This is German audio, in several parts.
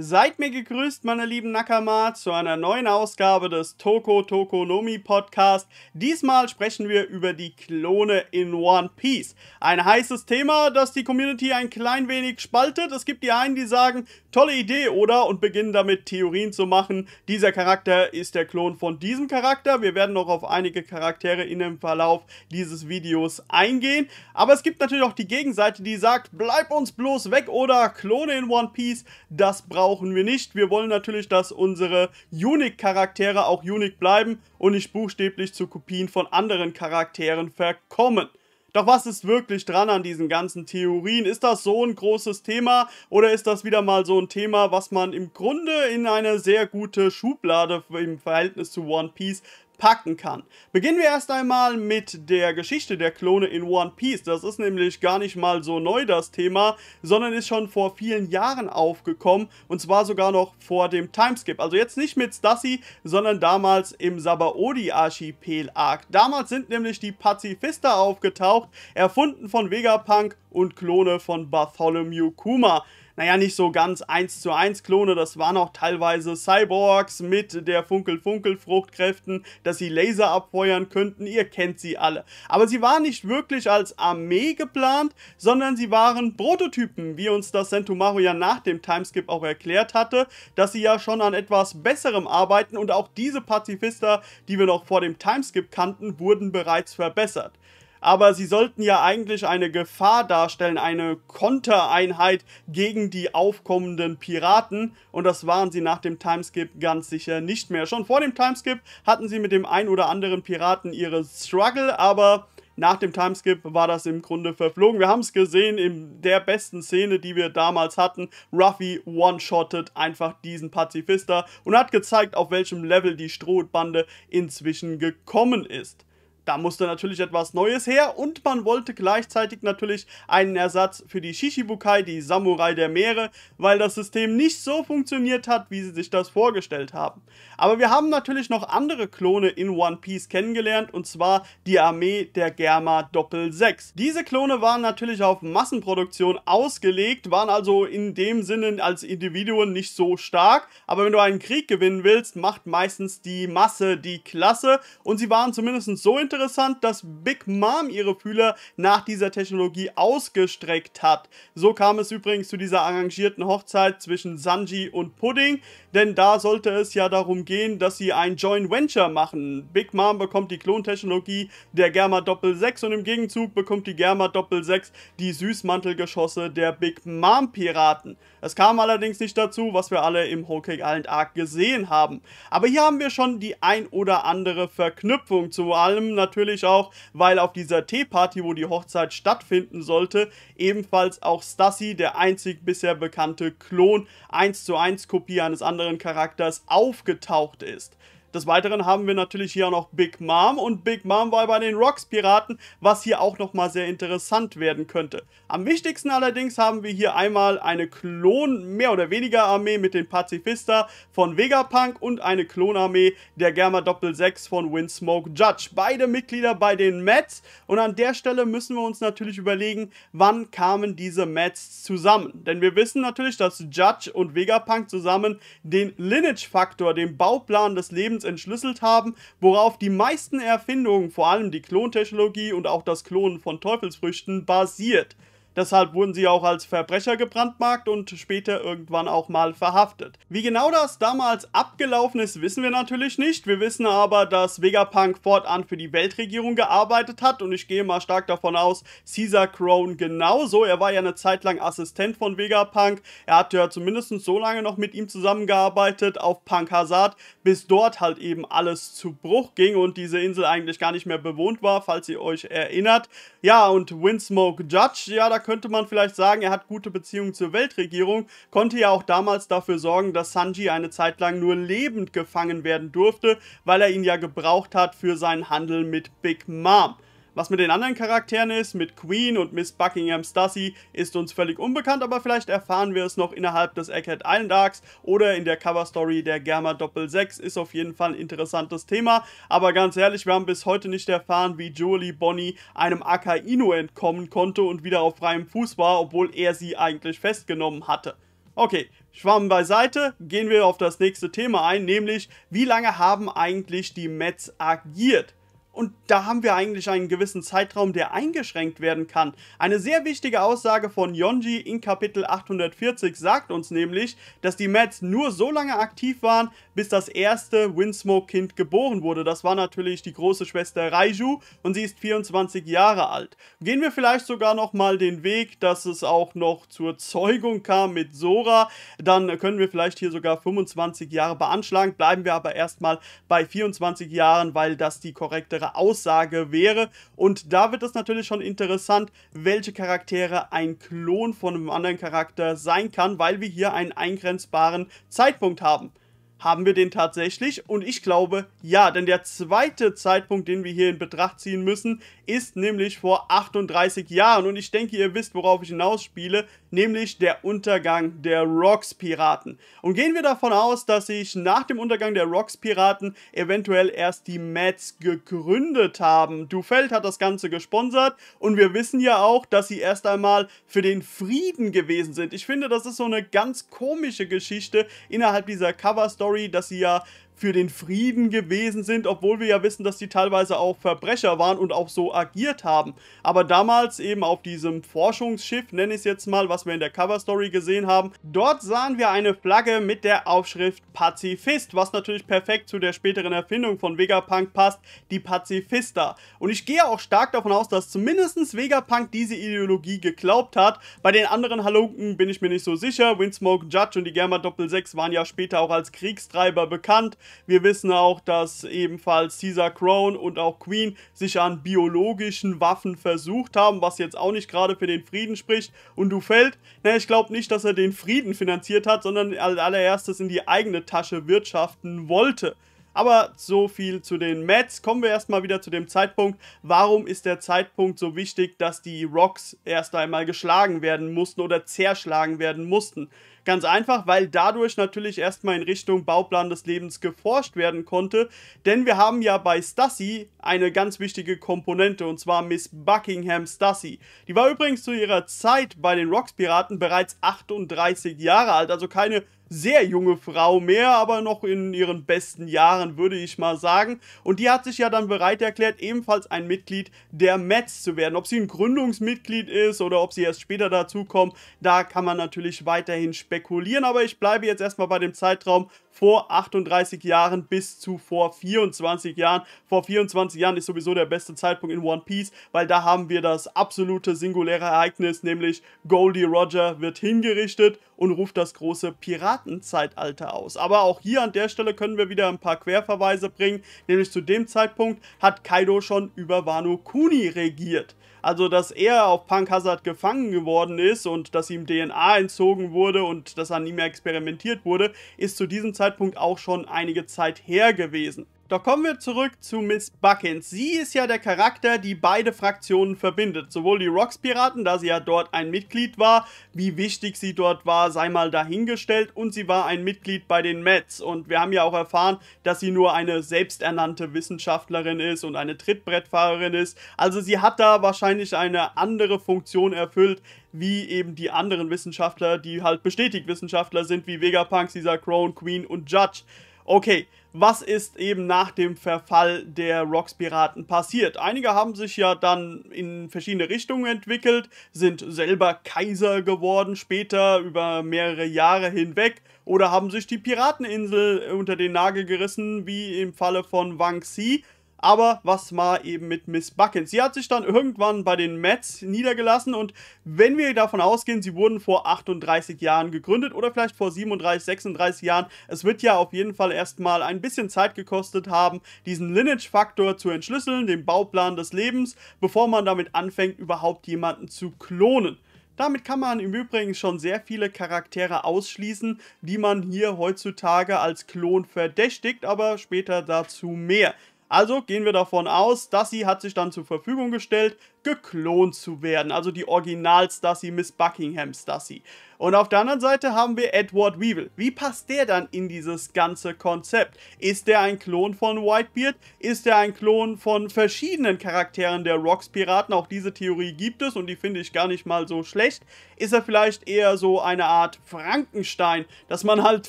Seid mir gegrüßt, meine lieben Nakama, zu einer neuen Ausgabe des Toko Tokonomi Podcast. Diesmal sprechen wir über die Klone in One Piece. Ein heißes Thema, das die Community ein klein wenig spaltet. Es gibt die einen, die sagen, tolle Idee, oder? Und beginnen damit Theorien zu machen. Dieser Charakter ist der Klon von diesem Charakter. Wir werden noch auf einige Charaktere in dem Verlauf dieses Videos eingehen. Aber es gibt natürlich auch die Gegenseite, die sagt, bleib uns bloß weg, oder? Klone in One Piece, das braucht brauchen wir nicht. Wir wollen natürlich, dass unsere Unique-Charaktere auch unique bleiben und nicht buchstäblich zu Kopien von anderen Charakteren verkommen. Doch was ist wirklich dran an diesen ganzen Theorien? Ist das so ein großes Thema oder ist das wieder mal so ein Thema, was man im Grunde in eine sehr gute Schublade im Verhältnis zu One Piece packen kann. Beginnen wir erst einmal mit der Geschichte der Klone in One Piece. Das ist nämlich gar nicht mal so neu das Thema, sondern ist schon vor vielen Jahren aufgekommen und zwar sogar noch vor dem Timeskip. Also jetzt nicht mit Stassi, sondern damals im Sabaody-Archipelag. Damals sind nämlich die Pazifister aufgetaucht, erfunden von Vegapunk und Klone von Bartholomew Kuma naja, nicht so ganz 1 zu 1 Klone, das waren auch teilweise Cyborgs mit der Funkel-Funkel-Fruchtkräften, dass sie Laser abfeuern könnten, ihr kennt sie alle. Aber sie waren nicht wirklich als Armee geplant, sondern sie waren Prototypen, wie uns das Sentomaru ja nach dem Timeskip auch erklärt hatte, dass sie ja schon an etwas Besserem arbeiten und auch diese Pazifister, die wir noch vor dem Timeskip kannten, wurden bereits verbessert aber sie sollten ja eigentlich eine Gefahr darstellen, eine Kontereinheit gegen die aufkommenden Piraten und das waren sie nach dem Timeskip ganz sicher nicht mehr. Schon vor dem Timeskip hatten sie mit dem ein oder anderen Piraten ihre Struggle, aber nach dem Timeskip war das im Grunde verflogen. Wir haben es gesehen in der besten Szene, die wir damals hatten. Ruffy one-shottet einfach diesen Pazifista und hat gezeigt, auf welchem Level die Strohbande inzwischen gekommen ist. Da musste natürlich etwas Neues her und man wollte gleichzeitig natürlich einen Ersatz für die Shishibukai, die Samurai der Meere, weil das System nicht so funktioniert hat, wie sie sich das vorgestellt haben. Aber wir haben natürlich noch andere Klone in One Piece kennengelernt und zwar die Armee der Germa Doppel 6. Diese Klone waren natürlich auf Massenproduktion ausgelegt, waren also in dem Sinne als Individuen nicht so stark, aber wenn du einen Krieg gewinnen willst, macht meistens die Masse die Klasse und sie waren zumindest so interessant, interessant, dass Big Mom ihre Fühler nach dieser Technologie ausgestreckt hat. So kam es übrigens zu dieser arrangierten Hochzeit zwischen Sanji und Pudding, denn da sollte es ja darum gehen, dass sie ein Joint Venture machen. Big Mom bekommt die Klontechnologie der Germa Doppel 6 und im Gegenzug bekommt die Germa Doppel 6 die Süßmantelgeschosse der Big Mom Piraten. Es kam allerdings nicht dazu, was wir alle im Whole Cake Island Arc gesehen haben. Aber hier haben wir schon die ein oder andere Verknüpfung, zu allem natürlich natürlich auch, weil auf dieser Teeparty, wo die Hochzeit stattfinden sollte, ebenfalls auch Stassi, der einzig bisher bekannte Klon, 1 zu 1 Kopie eines anderen Charakters, aufgetaucht ist. Des Weiteren haben wir natürlich hier auch noch Big Mom und Big Mom war bei den Rocks Piraten, was hier auch nochmal sehr interessant werden könnte. Am wichtigsten allerdings haben wir hier einmal eine Klon mehr oder weniger Armee mit den Pazifista von Vegapunk und eine Klonarmee der Germa Doppel 6 von Windsmoke Judge. Beide Mitglieder bei den Mets und an der Stelle müssen wir uns natürlich überlegen, wann kamen diese Mets zusammen. Denn wir wissen natürlich, dass Judge und Vegapunk zusammen den Lineage-Faktor, den Bauplan des Lebens Lebens entschlüsselt haben, worauf die meisten Erfindungen, vor allem die Klontechnologie und auch das Klonen von Teufelsfrüchten, basiert. Deshalb wurden sie auch als Verbrecher gebrandmarkt und später irgendwann auch mal verhaftet. Wie genau das damals abgelaufen ist, wissen wir natürlich nicht. Wir wissen aber, dass Vegapunk fortan für die Weltregierung gearbeitet hat und ich gehe mal stark davon aus, Caesar Crone genauso. Er war ja eine Zeit lang Assistent von Vegapunk. Er hat ja zumindest so lange noch mit ihm zusammengearbeitet auf Punk Hazard, bis dort halt eben alles zu Bruch ging und diese Insel eigentlich gar nicht mehr bewohnt war, falls ihr euch erinnert. Ja, und Windsmoke Judge, ja, da könnte man vielleicht sagen, er hat gute Beziehungen zur Weltregierung, konnte ja auch damals dafür sorgen, dass Sanji eine Zeit lang nur lebend gefangen werden durfte, weil er ihn ja gebraucht hat für seinen Handel mit Big Mom. Was mit den anderen Charakteren ist, mit Queen und Miss Buckingham Stussy, ist uns völlig unbekannt, aber vielleicht erfahren wir es noch innerhalb des Egghead Island Arcs oder in der Coverstory der Germa Doppel 6, ist auf jeden Fall ein interessantes Thema, aber ganz ehrlich, wir haben bis heute nicht erfahren, wie Jolie Bonnie einem Akainu entkommen konnte und wieder auf freiem Fuß war, obwohl er sie eigentlich festgenommen hatte. Okay, Schwamm beiseite, gehen wir auf das nächste Thema ein, nämlich wie lange haben eigentlich die Mets agiert? Und da haben wir eigentlich einen gewissen Zeitraum, der eingeschränkt werden kann. Eine sehr wichtige Aussage von Yonji in Kapitel 840 sagt uns nämlich, dass die Mets nur so lange aktiv waren, bis das erste Windsmoke-Kind geboren wurde. Das war natürlich die große Schwester Raiju und sie ist 24 Jahre alt. Gehen wir vielleicht sogar nochmal den Weg, dass es auch noch zur Zeugung kam mit Sora. Dann können wir vielleicht hier sogar 25 Jahre beanschlagen. Bleiben wir aber erstmal bei 24 Jahren, weil das die korrektere Aussage wäre. Und da wird es natürlich schon interessant, welche Charaktere ein Klon von einem anderen Charakter sein kann, weil wir hier einen eingrenzbaren Zeitpunkt haben. Haben wir den tatsächlich? Und ich glaube, ja, denn der zweite Zeitpunkt, den wir hier in Betracht ziehen müssen, ist nämlich vor 38 Jahren. Und ich denke, ihr wisst, worauf ich hinausspiele, nämlich der Untergang der Rocks-Piraten. Und gehen wir davon aus, dass sich nach dem Untergang der Rocks-Piraten eventuell erst die Mets gegründet haben. Dufeld hat das Ganze gesponsert und wir wissen ja auch, dass sie erst einmal für den Frieden gewesen sind. Ich finde, das ist so eine ganz komische Geschichte innerhalb dieser Cover-Story Story, dass sie ja für den Frieden gewesen sind, obwohl wir ja wissen, dass sie teilweise auch Verbrecher waren und auch so agiert haben. Aber damals eben auf diesem Forschungsschiff, nenne ich es jetzt mal, was wir in der Coverstory gesehen haben, dort sahen wir eine Flagge mit der Aufschrift Pazifist, was natürlich perfekt zu der späteren Erfindung von Vegapunk passt, die Pazifista. Und ich gehe auch stark davon aus, dass zumindest Vegapunk diese Ideologie geglaubt hat. Bei den anderen Halunken bin ich mir nicht so sicher. Windsmoke Judge und die Germa Doppel 6 waren ja später auch als Kriegstreiber bekannt. Wir wissen auch, dass ebenfalls Caesar Crown und auch Queen sich an biologischen Waffen versucht haben, was jetzt auch nicht gerade für den Frieden spricht. Und du fällt, na, ich glaube nicht, dass er den Frieden finanziert hat, sondern als allererstes in die eigene Tasche wirtschaften wollte. Aber so viel zu den Mets. Kommen wir erstmal wieder zu dem Zeitpunkt. Warum ist der Zeitpunkt so wichtig, dass die Rocks erst einmal geschlagen werden mussten oder zerschlagen werden mussten? Ganz einfach, weil dadurch natürlich erstmal in Richtung Bauplan des Lebens geforscht werden konnte, denn wir haben ja bei Stassi eine ganz wichtige Komponente und zwar Miss Buckingham Stassi. Die war übrigens zu ihrer Zeit bei den Rocks Piraten bereits 38 Jahre alt, also keine sehr junge Frau mehr, aber noch in ihren besten Jahren, würde ich mal sagen. Und die hat sich ja dann bereit erklärt, ebenfalls ein Mitglied der Mets zu werden. Ob sie ein Gründungsmitglied ist oder ob sie erst später dazukommen, da kann man natürlich weiterhin spekulieren. Aber ich bleibe jetzt erstmal bei dem Zeitraum vor 38 Jahren bis zu vor 24 Jahren. Vor 24 Jahren ist sowieso der beste Zeitpunkt in One Piece, weil da haben wir das absolute singuläre Ereignis, nämlich Goldie Roger wird hingerichtet und ruft das große Piratenzeitalter aus. Aber auch hier an der Stelle können wir wieder ein paar Querverweise bringen, nämlich zu dem Zeitpunkt hat Kaido schon über Wano Kuni regiert. Also, dass er auf Punk Hazard gefangen geworden ist und dass ihm DNA entzogen wurde und dass an ihm experimentiert wurde, ist zu diesem Zeitpunkt auch schon einige Zeit her gewesen. Doch kommen wir zurück zu Miss Buckins. Sie ist ja der Charakter, die beide Fraktionen verbindet. Sowohl die Rocks-Piraten, da sie ja dort ein Mitglied war, wie wichtig sie dort war, sei mal dahingestellt. Und sie war ein Mitglied bei den Mets. Und wir haben ja auch erfahren, dass sie nur eine selbsternannte Wissenschaftlerin ist und eine Trittbrettfahrerin ist. Also sie hat da wahrscheinlich eine andere Funktion erfüllt, wie eben die anderen Wissenschaftler, die halt bestätigt Wissenschaftler sind, wie Vegapunk, Caesar Crown, Queen und Judge okay, was ist eben nach dem Verfall der Rocks Piraten passiert. Einige haben sich ja dann in verschiedene Richtungen entwickelt, sind selber Kaiser geworden später über mehrere Jahre hinweg oder haben sich die Pirateninsel unter den Nagel gerissen, wie im Falle von Wang Xi. Aber was war eben mit Miss Bucket? Sie hat sich dann irgendwann bei den Mets niedergelassen und wenn wir davon ausgehen, sie wurden vor 38 Jahren gegründet oder vielleicht vor 37, 36 Jahren, es wird ja auf jeden Fall erstmal ein bisschen Zeit gekostet haben, diesen Lineage-Faktor zu entschlüsseln, den Bauplan des Lebens, bevor man damit anfängt, überhaupt jemanden zu klonen. Damit kann man im Übrigen schon sehr viele Charaktere ausschließen, die man hier heutzutage als Klon verdächtigt, aber später dazu mehr. Also gehen wir davon aus, Stacy hat sich dann zur Verfügung gestellt, geklont zu werden. Also die Original-Stacy Miss Buckingham Stacy. Und auf der anderen Seite haben wir Edward Weevil. Wie passt der dann in dieses ganze Konzept? Ist der ein Klon von Whitebeard? Ist der ein Klon von verschiedenen Charakteren der Rocks Piraten? Auch diese Theorie gibt es und die finde ich gar nicht mal so schlecht. Ist er vielleicht eher so eine Art Frankenstein, dass man halt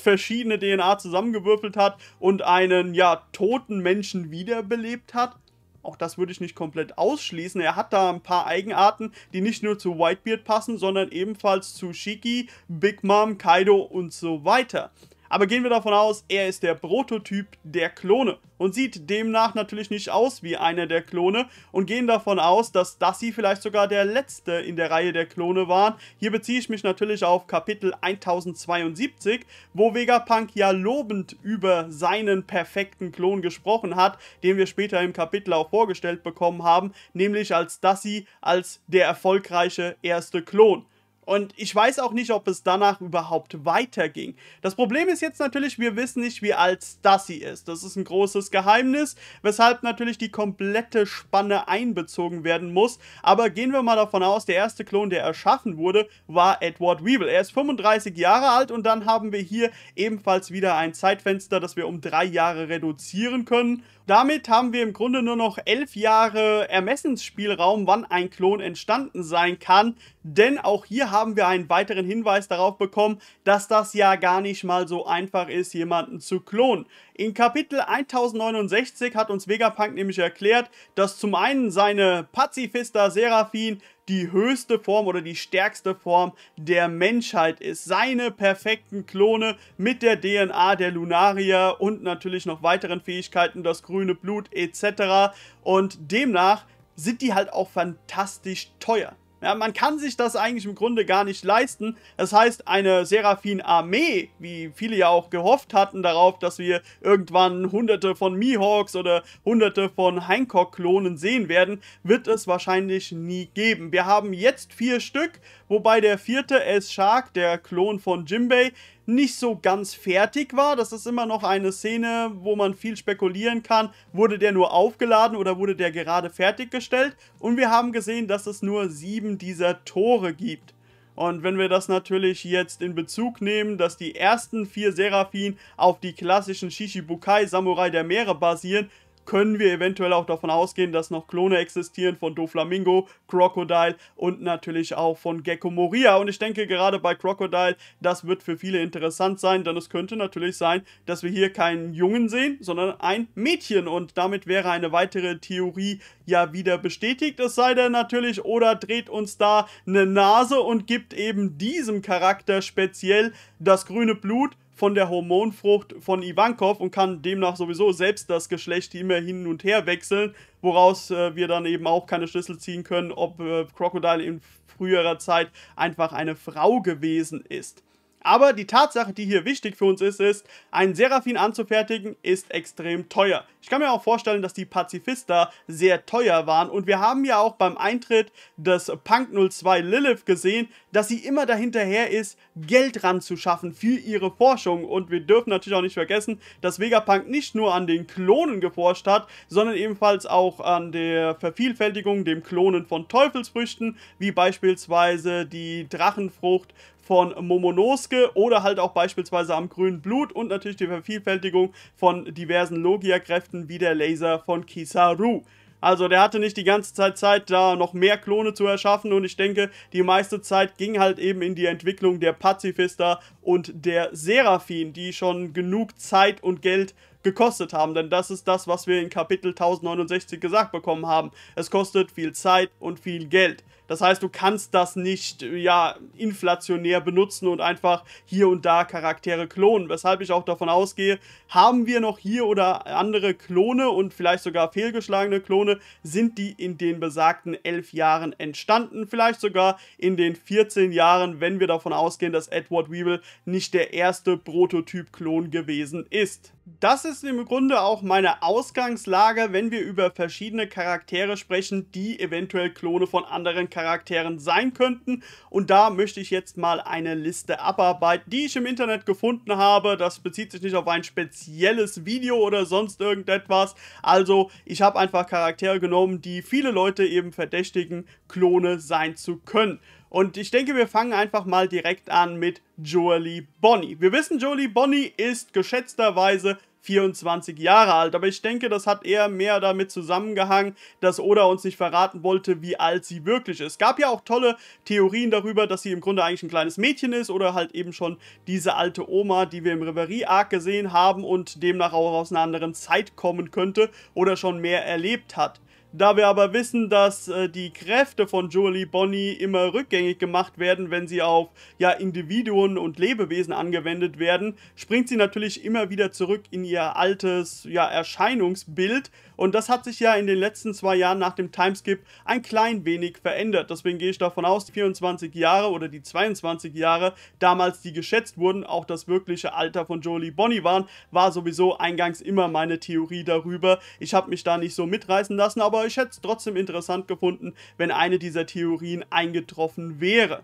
verschiedene DNA zusammengewürfelt hat und einen ja toten Menschen wiederbelebt hat? Auch das würde ich nicht komplett ausschließen. Er hat da ein paar Eigenarten, die nicht nur zu Whitebeard passen, sondern ebenfalls zu Shiki, Big Mom, Kaido und so weiter aber gehen wir davon aus, er ist der Prototyp der Klone und sieht demnach natürlich nicht aus wie einer der Klone und gehen davon aus, dass Dassi vielleicht sogar der letzte in der Reihe der Klone war. Hier beziehe ich mich natürlich auf Kapitel 1072, wo Vegapunk ja lobend über seinen perfekten Klon gesprochen hat, den wir später im Kapitel auch vorgestellt bekommen haben, nämlich als Dassi als der erfolgreiche erste Klon. Und ich weiß auch nicht, ob es danach überhaupt weiterging. Das Problem ist jetzt natürlich, wir wissen nicht, wie alt Stassi ist. Das ist ein großes Geheimnis, weshalb natürlich die komplette Spanne einbezogen werden muss. Aber gehen wir mal davon aus, der erste Klon, der erschaffen wurde, war Edward Weevil. Er ist 35 Jahre alt und dann haben wir hier ebenfalls wieder ein Zeitfenster, das wir um drei Jahre reduzieren können damit haben wir im Grunde nur noch elf Jahre Ermessensspielraum, wann ein Klon entstanden sein kann. Denn auch hier haben wir einen weiteren Hinweis darauf bekommen, dass das ja gar nicht mal so einfach ist, jemanden zu klonen. In Kapitel 1069 hat uns Vegapunk nämlich erklärt, dass zum einen seine Pazifista Seraphin die höchste Form oder die stärkste Form der Menschheit ist. Seine perfekten Klone mit der DNA der Lunarier und natürlich noch weiteren Fähigkeiten, das grüne Blut etc. Und demnach sind die halt auch fantastisch teuer. Ja, man kann sich das eigentlich im Grunde gar nicht leisten. Das heißt, eine Seraphin-Armee, wie viele ja auch gehofft hatten darauf, dass wir irgendwann hunderte von Mihawks oder hunderte von Hancock-Klonen sehen werden, wird es wahrscheinlich nie geben. Wir haben jetzt vier Stück, wobei der vierte S-Shark, der Klon von Jimbei, nicht so ganz fertig war. Das ist immer noch eine Szene, wo man viel spekulieren kann. Wurde der nur aufgeladen oder wurde der gerade fertiggestellt? Und wir haben gesehen, dass es nur sieben dieser Tore gibt. Und wenn wir das natürlich jetzt in Bezug nehmen, dass die ersten vier Seraphin auf die klassischen Shishibukai Samurai der Meere basieren, können wir eventuell auch davon ausgehen, dass noch Klone existieren von Doflamingo, Crocodile und natürlich auch von Gecko Moria. Und ich denke gerade bei Crocodile, das wird für viele interessant sein, denn es könnte natürlich sein, dass wir hier keinen Jungen sehen, sondern ein Mädchen. Und damit wäre eine weitere Theorie ja wieder bestätigt. Es sei denn natürlich, oder dreht uns da eine Nase und gibt eben diesem Charakter speziell das grüne Blut von der Hormonfrucht von Ivankov und kann demnach sowieso selbst das Geschlecht immer hin und her wechseln, woraus äh, wir dann eben auch keine Schlüssel ziehen können, ob äh, Crocodile in früherer Zeit einfach eine Frau gewesen ist. Aber die Tatsache, die hier wichtig für uns ist, ist, einen Seraphin anzufertigen ist extrem teuer. Ich kann mir auch vorstellen, dass die Pazifista sehr teuer waren und wir haben ja auch beim Eintritt des Punk 02 Lilith gesehen, dass sie immer dahinterher ist, Geld ranzuschaffen für ihre Forschung und wir dürfen natürlich auch nicht vergessen, dass Vegapunk nicht nur an den Klonen geforscht hat, sondern ebenfalls auch an der Vervielfältigung, dem Klonen von Teufelsfrüchten, wie beispielsweise die Drachenfrucht von Momonosuke oder halt auch beispielsweise am grünen Blut und natürlich die Vervielfältigung von diversen Logia-Kräften wie der Laser von Kisaru. Also der hatte nicht die ganze Zeit Zeit, da noch mehr Klone zu erschaffen und ich denke, die meiste Zeit ging halt eben in die Entwicklung der Pazifista und der Seraphin, die schon genug Zeit und Geld gekostet haben, denn das ist das, was wir in Kapitel 1069 gesagt bekommen haben. Es kostet viel Zeit und viel Geld. Das heißt, du kannst das nicht ja inflationär benutzen und einfach hier und da Charaktere klonen. Weshalb ich auch davon ausgehe, haben wir noch hier oder andere Klone und vielleicht sogar fehlgeschlagene Klone, sind die in den besagten elf Jahren entstanden, vielleicht sogar in den 14 Jahren, wenn wir davon ausgehen, dass Edward Weevil nicht der erste Prototyp-Klon gewesen ist. Das ist im Grunde auch meine Ausgangslage, wenn wir über verschiedene Charaktere sprechen, die eventuell Klone von anderen Charakteren Charakteren sein könnten. Und da möchte ich jetzt mal eine Liste abarbeiten, die ich im Internet gefunden habe. Das bezieht sich nicht auf ein spezielles Video oder sonst irgendetwas. Also ich habe einfach Charaktere genommen, die viele Leute eben verdächtigen, Klone sein zu können. Und ich denke, wir fangen einfach mal direkt an mit Jolie Bonnie. Wir wissen, Jolie Bonnie ist geschätzterweise 24 Jahre alt. Aber ich denke, das hat eher mehr damit zusammengehangen, dass Oda uns nicht verraten wollte, wie alt sie wirklich ist. Es gab ja auch tolle Theorien darüber, dass sie im Grunde eigentlich ein kleines Mädchen ist oder halt eben schon diese alte Oma, die wir im Reverie-Arc gesehen haben und demnach auch aus einer anderen Zeit kommen könnte oder schon mehr erlebt hat. Da wir aber wissen, dass äh, die Kräfte von Julie Bonnie immer rückgängig gemacht werden, wenn sie auf ja, Individuen und Lebewesen angewendet werden, springt sie natürlich immer wieder zurück in ihr altes ja, Erscheinungsbild und das hat sich ja in den letzten zwei Jahren nach dem Timeskip ein klein wenig verändert. Deswegen gehe ich davon aus, die 24 Jahre oder die 22 Jahre damals, die geschätzt wurden, auch das wirkliche Alter von Jolie Bonnie waren, war sowieso eingangs immer meine Theorie darüber. Ich habe mich da nicht so mitreißen lassen, aber ich hätte es trotzdem interessant gefunden, wenn eine dieser Theorien eingetroffen wäre.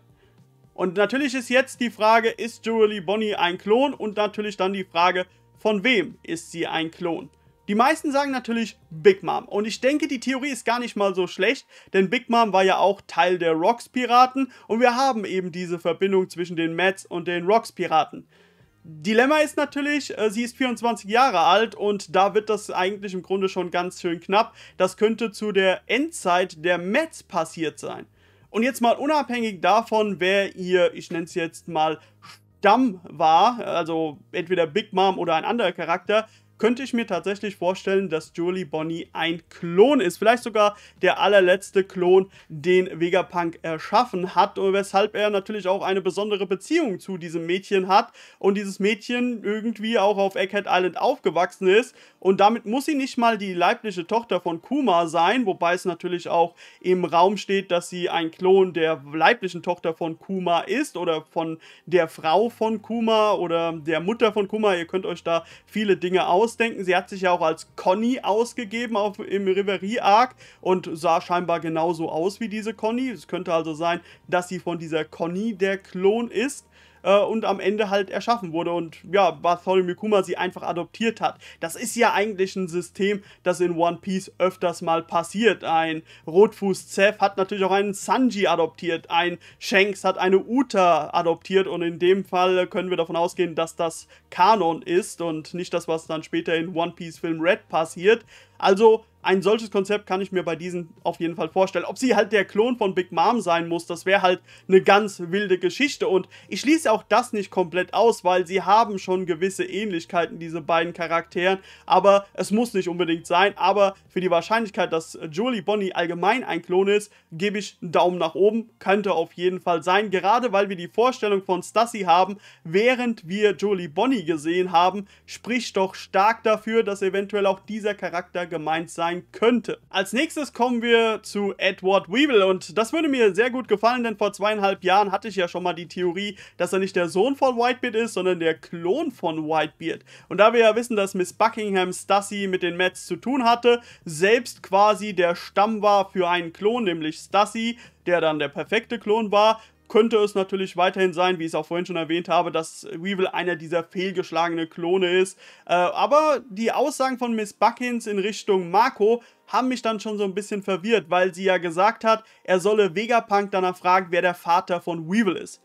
Und natürlich ist jetzt die Frage, ist Jolie Bonnie ein Klon? Und natürlich dann die Frage, von wem ist sie ein Klon? Die meisten sagen natürlich Big Mom. Und ich denke, die Theorie ist gar nicht mal so schlecht, denn Big Mom war ja auch Teil der Rocks-Piraten und wir haben eben diese Verbindung zwischen den Mets und den Rocks-Piraten. Dilemma ist natürlich, äh, sie ist 24 Jahre alt und da wird das eigentlich im Grunde schon ganz schön knapp. Das könnte zu der Endzeit der Mets passiert sein. Und jetzt mal unabhängig davon, wer ihr, ich nenne es jetzt mal Stamm war, also entweder Big Mom oder ein anderer Charakter, könnte ich mir tatsächlich vorstellen, dass Julie Bonny ein Klon ist. Vielleicht sogar der allerletzte Klon, den Vegapunk erschaffen hat, weshalb er natürlich auch eine besondere Beziehung zu diesem Mädchen hat und dieses Mädchen irgendwie auch auf Egghead Island aufgewachsen ist. Und damit muss sie nicht mal die leibliche Tochter von Kuma sein, wobei es natürlich auch im Raum steht, dass sie ein Klon der leiblichen Tochter von Kuma ist oder von der Frau von Kuma oder der Mutter von Kuma. Ihr könnt euch da viele Dinge aus ausdenken. Sie hat sich ja auch als Conny ausgegeben auf, im Reverie-Arc und sah scheinbar genauso aus wie diese Conny. Es könnte also sein, dass sie von dieser Conny der Klon ist äh, und am Ende halt erschaffen wurde und ja, Bartholomew Kuma sie einfach adoptiert hat. Das ist ja eigentlich ein System, das in One Piece öfters mal passiert. Ein Rotfuß Zeph hat natürlich auch einen Sanji adoptiert, ein Shanks hat eine Uta adoptiert und in dem Fall können wir davon ausgehen, dass das Kanon ist und nicht das, was dann später in One Piece Film Red passiert. Also ein solches Konzept kann ich mir bei diesen auf jeden Fall vorstellen. Ob sie halt der Klon von Big Mom sein muss, das wäre halt eine ganz wilde Geschichte. Und ich schließe auch das nicht komplett aus, weil sie haben schon gewisse Ähnlichkeiten, diese beiden Charakteren. Aber es muss nicht unbedingt sein. Aber für die Wahrscheinlichkeit, dass Julie Bonnie allgemein ein Klon ist, gebe ich einen Daumen nach oben. Könnte auf jeden Fall sein. Gerade weil wir die Vorstellung von Stassi haben, während wir Julie Bonnie gesehen haben, spricht doch stark dafür, dass eventuell auch dieser Charakter gemeint sein sein könnte. Als nächstes kommen wir zu Edward Weevil und das würde mir sehr gut gefallen, denn vor zweieinhalb Jahren hatte ich ja schon mal die Theorie, dass er nicht der Sohn von Whitebeard ist, sondern der Klon von Whitebeard. Und da wir ja wissen, dass Miss Buckingham Stussy mit den Mets zu tun hatte, selbst quasi der Stamm war für einen Klon, nämlich Stussy, der dann der perfekte Klon war, könnte es natürlich weiterhin sein, wie ich es auch vorhin schon erwähnt habe, dass Weevil einer dieser fehlgeschlagenen Klone ist. Äh, aber die Aussagen von Miss Buckins in Richtung Marco haben mich dann schon so ein bisschen verwirrt, weil sie ja gesagt hat, er solle Vegapunk danach fragen, wer der Vater von Weevil ist.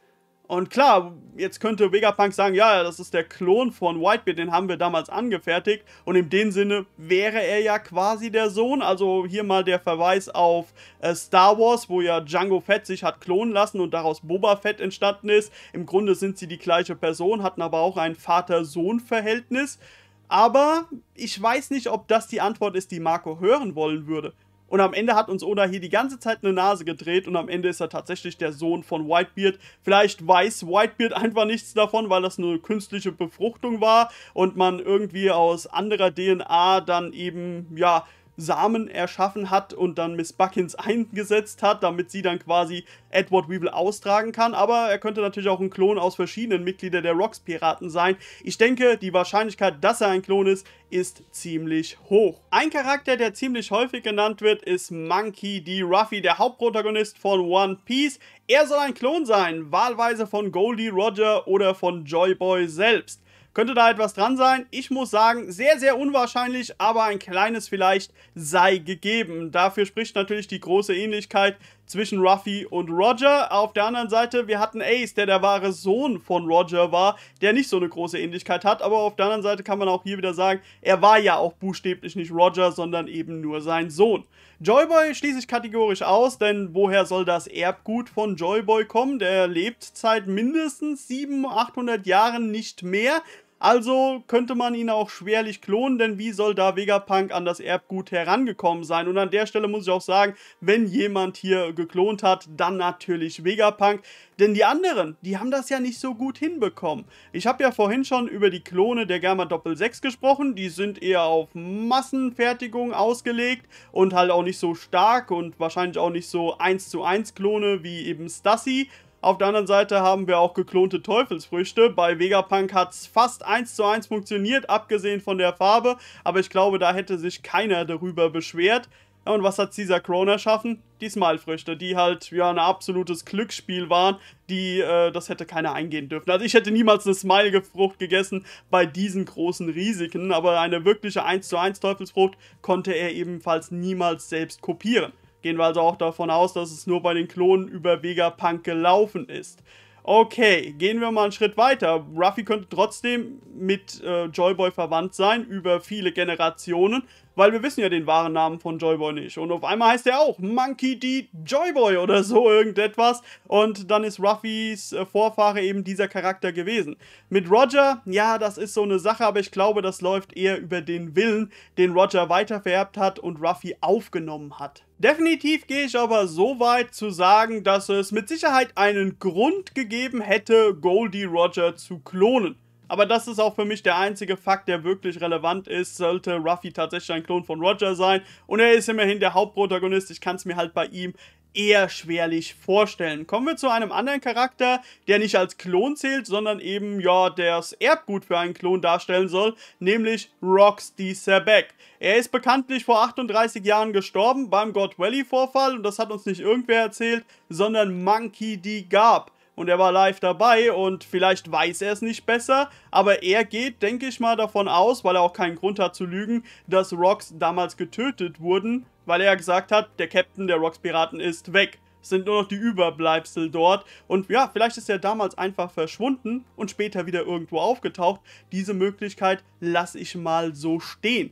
Und klar, jetzt könnte Vegapunk sagen, ja, das ist der Klon von Whitebeard, den haben wir damals angefertigt. Und in dem Sinne wäre er ja quasi der Sohn. Also hier mal der Verweis auf äh, Star Wars, wo ja Django Fett sich hat klonen lassen und daraus Boba Fett entstanden ist. Im Grunde sind sie die gleiche Person, hatten aber auch ein Vater-Sohn-Verhältnis. Aber ich weiß nicht, ob das die Antwort ist, die Marco hören wollen würde. Und am Ende hat uns Oda hier die ganze Zeit eine Nase gedreht und am Ende ist er tatsächlich der Sohn von Whitebeard. Vielleicht weiß Whitebeard einfach nichts davon, weil das eine künstliche Befruchtung war und man irgendwie aus anderer DNA dann eben, ja, Samen erschaffen hat und dann Miss Buckins eingesetzt hat, damit sie dann quasi Edward Weevil austragen kann. Aber er könnte natürlich auch ein Klon aus verschiedenen Mitgliedern der Rocks-Piraten sein. Ich denke, die Wahrscheinlichkeit, dass er ein Klon ist, ist ziemlich hoch. Ein Charakter, der ziemlich häufig genannt wird, ist Monkey D. Ruffy, der Hauptprotagonist von One Piece. Er soll ein Klon sein, wahlweise von Goldie Roger oder von Joy Boy selbst könnte da etwas dran sein. Ich muss sagen, sehr, sehr unwahrscheinlich, aber ein kleines vielleicht sei gegeben. Dafür spricht natürlich die große Ähnlichkeit zwischen Ruffy und Roger. Auf der anderen Seite, wir hatten Ace, der der wahre Sohn von Roger war, der nicht so eine große Ähnlichkeit hat. Aber auf der anderen Seite kann man auch hier wieder sagen, er war ja auch buchstäblich nicht Roger, sondern eben nur sein Sohn. Joyboy schließe ich kategorisch aus, denn woher soll das Erbgut von Joyboy kommen? Der lebt seit mindestens 700, 800 Jahren nicht mehr. Also könnte man ihn auch schwerlich klonen, denn wie soll da Vegapunk an das Erbgut herangekommen sein? Und an der Stelle muss ich auch sagen, wenn jemand hier geklont hat, dann natürlich Vegapunk. Denn die anderen, die haben das ja nicht so gut hinbekommen. Ich habe ja vorhin schon über die Klone der Germa Doppel 6 gesprochen. Die sind eher auf Massenfertigung ausgelegt und halt auch nicht so stark und wahrscheinlich auch nicht so 1 zu 1 Klone wie eben Stassi. Auf der anderen Seite haben wir auch geklonte Teufelsfrüchte. Bei Vegapunk hat es fast 1 zu 1 funktioniert, abgesehen von der Farbe. Aber ich glaube, da hätte sich keiner darüber beschwert. und was hat Caesar Crown erschaffen? Die Smile-Früchte, die halt ja ein absolutes Glücksspiel waren, die äh, das hätte keiner eingehen dürfen. Also ich hätte niemals eine Smile-Frucht gegessen bei diesen großen Risiken, aber eine wirkliche 1 zu 1 Teufelsfrucht konnte er ebenfalls niemals selbst kopieren. Gehen wir also auch davon aus, dass es nur bei den Klonen über Vegapunk gelaufen ist. Okay, gehen wir mal einen Schritt weiter. Ruffy könnte trotzdem mit äh, Joyboy verwandt sein über viele Generationen, weil wir wissen ja den wahren Namen von Joyboy nicht. Und auf einmal heißt er auch Monkey D. Joyboy oder so irgendetwas. Und dann ist Ruffys äh, Vorfahre eben dieser Charakter gewesen. Mit Roger, ja, das ist so eine Sache, aber ich glaube, das läuft eher über den Willen, den Roger weitervererbt hat und Ruffy aufgenommen hat. Definitiv gehe ich aber so weit zu sagen, dass es mit Sicherheit einen Grund gegeben hätte, Goldie Roger zu klonen. Aber das ist auch für mich der einzige Fakt, der wirklich relevant ist. Sollte Ruffy tatsächlich ein Klon von Roger sein und er ist immerhin der Hauptprotagonist, ich kann es mir halt bei ihm eher schwerlich vorstellen. Kommen wir zu einem anderen Charakter, der nicht als Klon zählt, sondern eben, ja, das Erbgut für einen Klon darstellen soll, nämlich Rox D. Sebek. Er ist bekanntlich vor 38 Jahren gestorben beim God Valley Vorfall und das hat uns nicht irgendwer erzählt, sondern Monkey D. Garb und er war live dabei und vielleicht weiß er es nicht besser, aber er geht, denke ich mal, davon aus, weil er auch keinen Grund hat zu lügen, dass Rocks damals getötet wurden, weil er gesagt hat, der Captain der Rocks Piraten ist weg. Es sind nur noch die Überbleibsel dort. Und ja, vielleicht ist er damals einfach verschwunden und später wieder irgendwo aufgetaucht. Diese Möglichkeit lasse ich mal so stehen.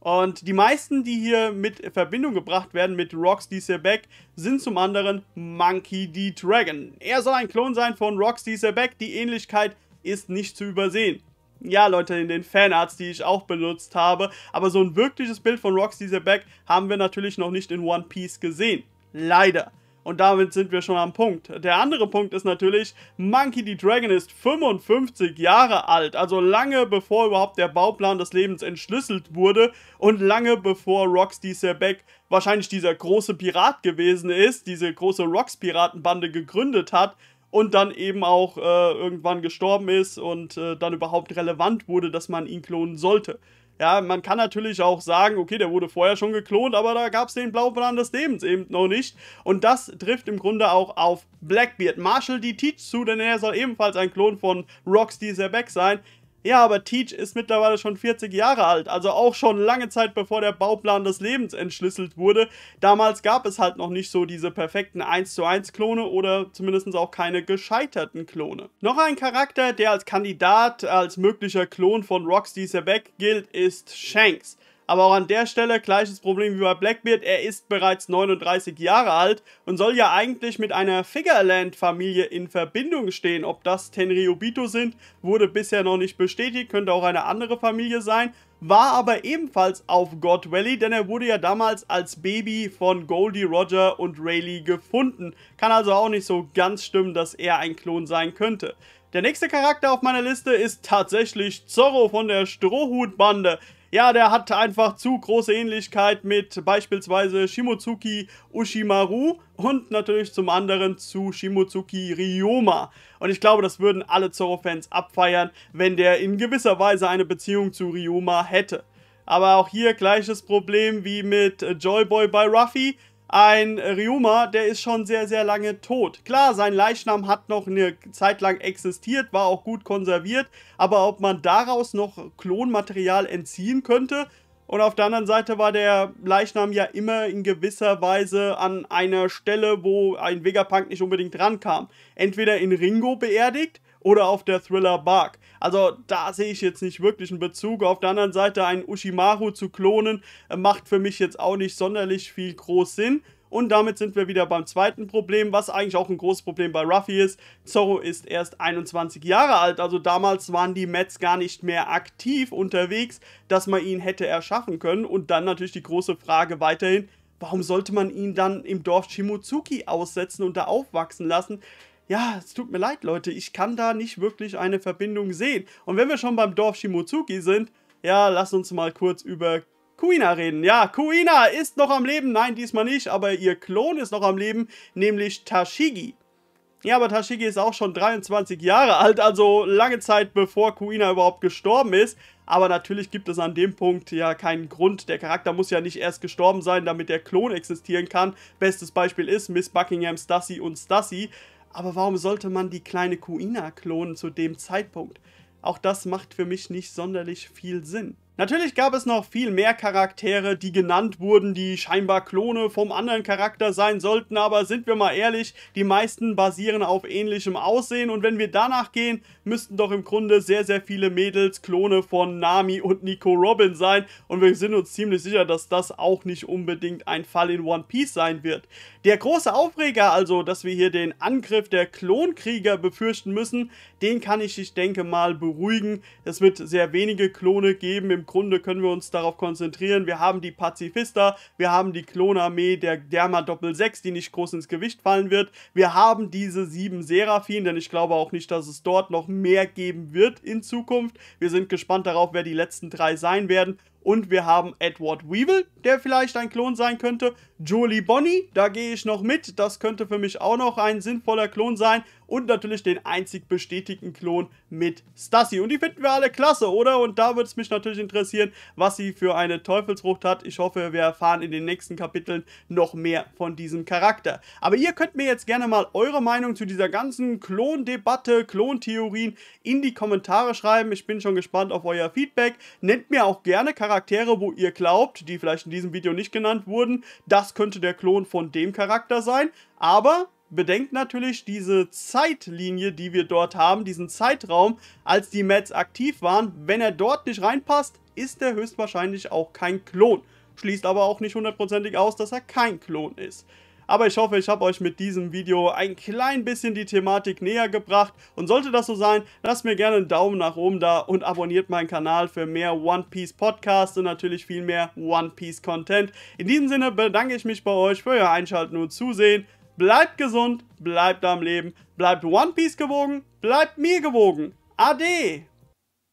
Und die meisten, die hier mit Verbindung gebracht werden mit Roxy's Back, sind zum anderen Monkey D. Dragon. Er soll ein Klon sein von Roxy's Back, die Ähnlichkeit ist nicht zu übersehen. Ja, Leute, in den Fanarts, die ich auch benutzt habe, aber so ein wirkliches Bild von Roxy's Back haben wir natürlich noch nicht in One Piece gesehen. Leider. Und damit sind wir schon am Punkt. Der andere Punkt ist natürlich, Monkey the Dragon ist 55 Jahre alt, also lange bevor überhaupt der Bauplan des Lebens entschlüsselt wurde und lange bevor Roxy Sebek wahrscheinlich dieser große Pirat gewesen ist, diese große Rox piratenbande gegründet hat und dann eben auch äh, irgendwann gestorben ist und äh, dann überhaupt relevant wurde, dass man ihn klonen sollte. Ja, man kann natürlich auch sagen, okay, der wurde vorher schon geklont, aber da gab es den Blauplan des Lebens eben noch nicht. Und das trifft im Grunde auch auf Blackbeard. Marshall D. Teach zu, denn er soll ebenfalls ein Klon von Roxy Zerbeck sein, ja, aber Teach ist mittlerweile schon 40 Jahre alt, also auch schon lange Zeit bevor der Bauplan des Lebens entschlüsselt wurde. Damals gab es halt noch nicht so diese perfekten 1 zu 1 Klone oder zumindest auch keine gescheiterten Klone. Noch ein Charakter, der als Kandidat, als möglicher Klon von Roxy Sebek gilt, ist Shanks. Aber auch an der Stelle gleiches Problem wie bei Blackbeard. Er ist bereits 39 Jahre alt und soll ja eigentlich mit einer Figureland-Familie in Verbindung stehen. Ob das Tenryubito sind, wurde bisher noch nicht bestätigt, könnte auch eine andere Familie sein war aber ebenfalls auf God Valley, denn er wurde ja damals als Baby von Goldie Roger und Rayleigh gefunden. Kann also auch nicht so ganz stimmen, dass er ein Klon sein könnte. Der nächste Charakter auf meiner Liste ist tatsächlich Zorro von der Strohhutbande. Ja, der hat einfach zu große Ähnlichkeit mit beispielsweise Shimotsuki Ushimaru und natürlich zum anderen zu Shimotsuki Ryoma. Und ich glaube, das würden alle zoro fans abfeiern, wenn der in gewisser Weise eine Beziehung zu Ryoma hätte. Aber auch hier gleiches Problem wie mit Joyboy bei Ruffy ein Ryuma, der ist schon sehr, sehr lange tot. Klar, sein Leichnam hat noch eine Zeit lang existiert, war auch gut konserviert, aber ob man daraus noch Klonmaterial entziehen könnte? Und auf der anderen Seite war der Leichnam ja immer in gewisser Weise an einer Stelle, wo ein Vegapunk nicht unbedingt rankam. Entweder in Ringo beerdigt oder auf der Thriller Bark. Also da sehe ich jetzt nicht wirklich einen Bezug. Auf der anderen Seite einen Ushimaru zu klonen, äh, macht für mich jetzt auch nicht sonderlich viel groß Sinn. Und damit sind wir wieder beim zweiten Problem, was eigentlich auch ein großes Problem bei Ruffy ist. Zorro ist erst 21 Jahre alt, also damals waren die Mets gar nicht mehr aktiv unterwegs, dass man ihn hätte erschaffen können. Und dann natürlich die große Frage weiterhin, warum sollte man ihn dann im Dorf Shimotsuki aussetzen und da aufwachsen lassen? ja, es tut mir leid, Leute, ich kann da nicht wirklich eine Verbindung sehen. Und wenn wir schon beim Dorf Shimotsuki sind, ja, lass uns mal kurz über Kuina reden. Ja, Kuina ist noch am Leben. Nein, diesmal nicht, aber ihr Klon ist noch am Leben, nämlich Tashigi. Ja, aber Tashigi ist auch schon 23 Jahre alt, also lange Zeit bevor Kuina überhaupt gestorben ist. Aber natürlich gibt es an dem Punkt ja keinen Grund. Der Charakter muss ja nicht erst gestorben sein, damit der Klon existieren kann. Bestes Beispiel ist Miss Buckingham, Stussy und Stussy. Aber warum sollte man die kleine Kuina klonen zu dem Zeitpunkt? Auch das macht für mich nicht sonderlich viel Sinn. Natürlich gab es noch viel mehr Charaktere, die genannt wurden, die scheinbar Klone vom anderen Charakter sein sollten, aber sind wir mal ehrlich, die meisten basieren auf ähnlichem Aussehen und wenn wir danach gehen, müssten doch im Grunde sehr, sehr viele Mädels Klone von Nami und Nico Robin sein und wir sind uns ziemlich sicher, dass das auch nicht unbedingt ein Fall in One Piece sein wird. Der große Aufreger also, dass wir hier den Angriff der Klonkrieger befürchten müssen, den kann ich, ich denke mal, beruhigen. Es wird sehr wenige Klone geben im Grunde können wir uns darauf konzentrieren. Wir haben die Pazifista, wir haben die Klonarmee der Derma Doppel 6, die nicht groß ins Gewicht fallen wird. Wir haben diese sieben Seraphim, denn ich glaube auch nicht, dass es dort noch mehr geben wird in Zukunft. Wir sind gespannt darauf, wer die letzten drei sein werden. Und wir haben Edward Weevil, der vielleicht ein Klon sein könnte. Julie Bonnie, da gehe ich noch mit. Das könnte für mich auch noch ein sinnvoller Klon sein. Und natürlich den einzig bestätigten Klon mit Stassi. Und die finden wir alle klasse, oder? Und da würde es mich natürlich interessieren, was sie für eine Teufelsfrucht hat. Ich hoffe, wir erfahren in den nächsten Kapiteln noch mehr von diesem Charakter. Aber ihr könnt mir jetzt gerne mal eure Meinung zu dieser ganzen Klondebatte, Klontheorien in die Kommentare schreiben. Ich bin schon gespannt auf euer Feedback. Nennt mir auch gerne Charakter Charaktere, wo ihr glaubt, die vielleicht in diesem Video nicht genannt wurden, das könnte der Klon von dem Charakter sein. Aber bedenkt natürlich diese Zeitlinie, die wir dort haben, diesen Zeitraum, als die Mets aktiv waren. Wenn er dort nicht reinpasst, ist er höchstwahrscheinlich auch kein Klon. Schließt aber auch nicht hundertprozentig aus, dass er kein Klon ist. Aber ich hoffe, ich habe euch mit diesem Video ein klein bisschen die Thematik näher gebracht. Und sollte das so sein, lasst mir gerne einen Daumen nach oben da und abonniert meinen Kanal für mehr One Piece Podcasts und natürlich viel mehr One Piece Content. In diesem Sinne bedanke ich mich bei euch für euer Einschalten und Zusehen. Bleibt gesund, bleibt am Leben, bleibt One Piece gewogen, bleibt mir gewogen. Ade!